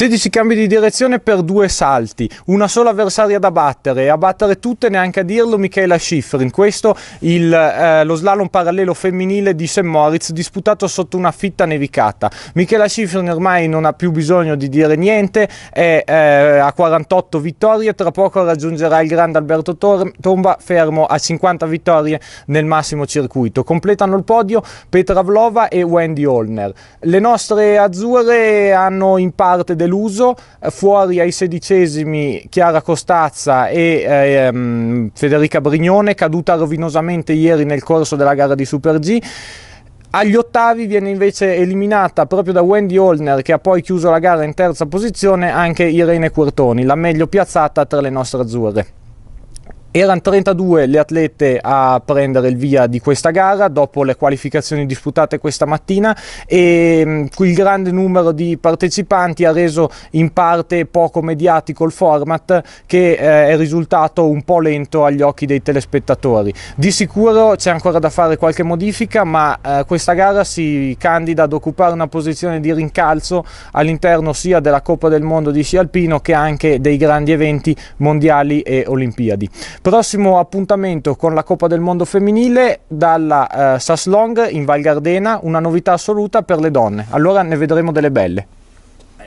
16 cambi di direzione per due salti, una sola avversaria da battere e a battere tutte, neanche a dirlo, Michela Schifrin. Questo il, eh, lo slalom parallelo femminile di St. Moritz disputato sotto una fitta nevicata. Michela Schifrin ormai non ha più bisogno di dire niente, è eh, a 48 vittorie, tra poco raggiungerà il grande Alberto Tor- Tomba fermo a 50 vittorie nel massimo circuito. Completano il podio Petra Vlova e Wendy Holner. Le nostre azzurre hanno in parte del Peluso, eh, fuori ai sedicesimi Chiara Costazza e eh, ehm, Federica Brignone, caduta rovinosamente ieri nel corso della gara di Super G. Agli ottavi viene invece eliminata proprio da Wendy Holner che ha poi chiuso la gara in terza posizione anche Irene Quertoni, la meglio piazzata tra le nostre azzurre. Erano 32 le atlete a prendere il via di questa gara dopo le qualificazioni disputate questa mattina e il mm, grande numero di partecipanti ha reso in parte poco mediatico il format che eh, è risultato un po' lento agli occhi dei telespettatori. Di sicuro c'è ancora da fare qualche modifica ma eh, questa gara si candida ad occupare una posizione di rincalzo all'interno sia della Coppa del Mondo di sci alpino che anche dei grandi eventi mondiali e olimpiadi. Prossimo appuntamento con la Coppa del Mondo femminile dalla eh, Saslong in Val Gardena, una novità assoluta per le donne. Allora ne vedremo delle belle.